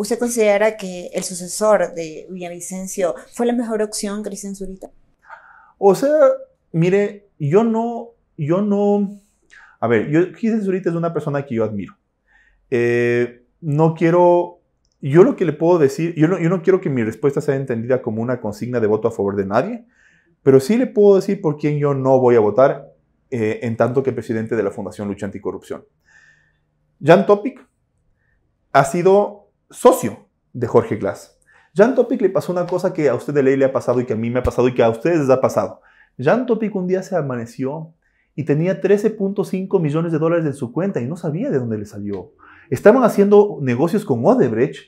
¿Usted considera que el sucesor de Villavicencio fue la mejor opción, Cristian Zurita? O sea, mire, yo no, yo no, a ver, yo, Cristian Zurita es una persona que yo admiro. Eh, no quiero, yo lo que le puedo decir, yo no, yo no quiero que mi respuesta sea entendida como una consigna de voto a favor de nadie, pero sí le puedo decir por quién yo no voy a votar eh, en tanto que presidente de la Fundación Lucha Anticorrupción. Jan Topic ha sido socio de Jorge Glass. Jan Topic le pasó una cosa que a usted de ley le ha pasado y que a mí me ha pasado y que a ustedes les ha pasado. Jan Topic un día se amaneció y tenía 13.5 millones de dólares en su cuenta y no sabía de dónde le salió. Estaban haciendo negocios con Odebrecht,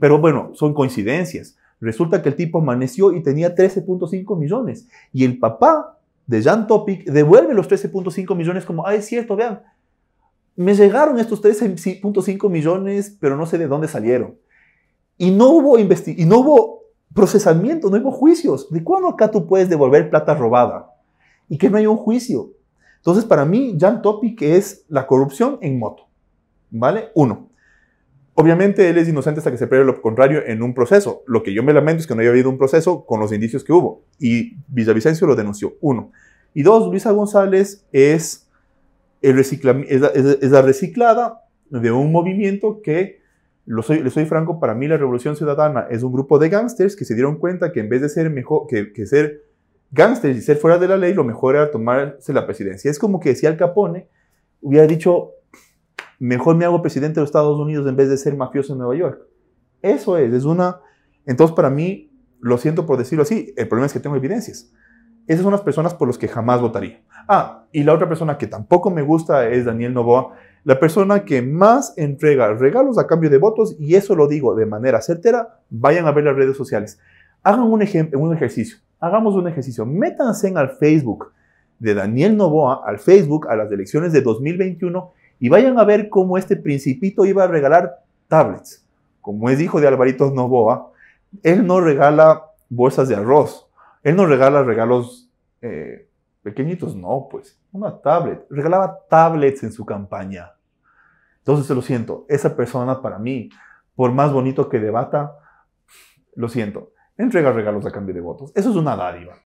pero, bueno, son coincidencias. Resulta que el tipo amaneció y tenía 13.5 millones. Y el papá de Jan Topic devuelve los 13.5 millones como, ah, es cierto, vean, me llegaron estos 13.5 millones, pero no sé de dónde salieron. Y no hubo, y no hubo procesamiento, no hubo juicios. ¿De cuándo acá tú puedes devolver plata robada? Y que no hay un juicio. Entonces, para mí, Jan Topic es la corrupción en moto. ¿Vale? Uno. Obviamente él es inocente hasta que se pruebe lo contrario en un proceso. Lo que yo me lamento es que no haya habido un proceso con los indicios que hubo. Y Villavicencio lo denunció. Uno. Y dos, Luisa González es es, la, reciclada de un movimiento que, lo soy, le soy franco, para mí la Revolución Ciudadana es un grupo de gángsters que se dieron cuenta que en vez de ser mejor, que, ser gángsters y ser fuera de la ley, lo mejor era tomarse la presidencia. Es como que si Al Capone hubiera dicho, mejor me hago presidente de los Estados Unidos en vez de ser mafioso en Nueva York. Eso es, es una... Entonces para mí, lo siento por decirlo así, el problema es que tengo evidencias. Esas son las personas por las que jamás votaría. Ah, y la otra persona que tampoco me gusta es Daniel Novoa, la persona que más entrega regalos a cambio de votos, y eso lo digo de manera certera, vayan a ver las redes sociales. Hagan un, un ejercicio, hagamos un ejercicio, métanse en al Facebook de Daniel Novoa, al Facebook, a las elecciones de 2021, y vayan a ver cómo este principito iba a regalar tablets. Como es hijo de Alvarito Novoa, él no regala bolsas de arroz, él nos regala regalos eh, pequeñitos, no, pues, una tablet. Regalaba tablets en su campaña. Entonces, se lo siento, esa persona para mí, por más bonito que debata, lo siento, entrega regalos a cambio de votos. Eso es una dádiva.